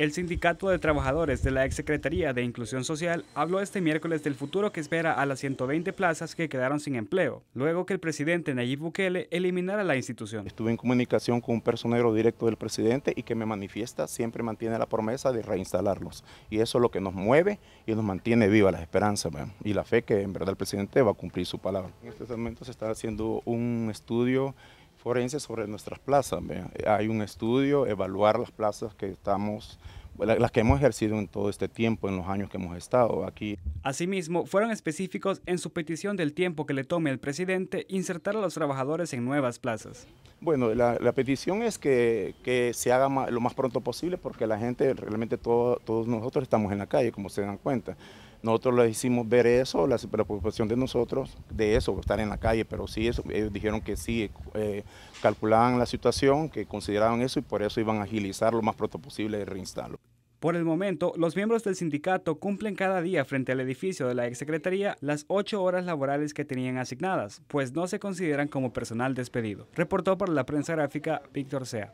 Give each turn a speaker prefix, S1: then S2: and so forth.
S1: El Sindicato de Trabajadores de la Exsecretaría de Inclusión Social habló este miércoles del futuro que espera a las 120 plazas que quedaron sin empleo, luego que el presidente Nayib Bukele eliminara la institución.
S2: Estuve en comunicación con un personero directo del presidente y que me manifiesta, siempre mantiene la promesa de reinstalarlos. Y eso es lo que nos mueve y nos mantiene viva la esperanza y la fe que en verdad el presidente va a cumplir su palabra. En este momento se está haciendo un estudio forense sobre nuestras plazas. Hay un estudio, evaluar las plazas que estamos las que hemos ejercido en todo este tiempo, en los años que hemos estado aquí. Asimismo,
S1: fueron específicos en su petición del tiempo que le tome al presidente insertar a los trabajadores en nuevas plazas.
S2: Bueno, la, petición es que, se haga lo más pronto posible porque la gente, realmente todos nosotros estamos en la calle, como se dan cuenta. Nosotros les hicimos ver eso, la, preocupación de nosotros, de eso, estar en la calle, pero sí, eso, ellos dijeron que sí, eh, calculaban la situación, que consideraban eso y por eso iban a agilizar lo más pronto posible el reinstalo.
S1: Por el momento, los miembros del sindicato cumplen cada día frente al edificio de la exsecretaría las ocho horas laborales que tenían asignadas, pues no se consideran como personal despedido. Reportó por la prensa gráfica Víctor Sea.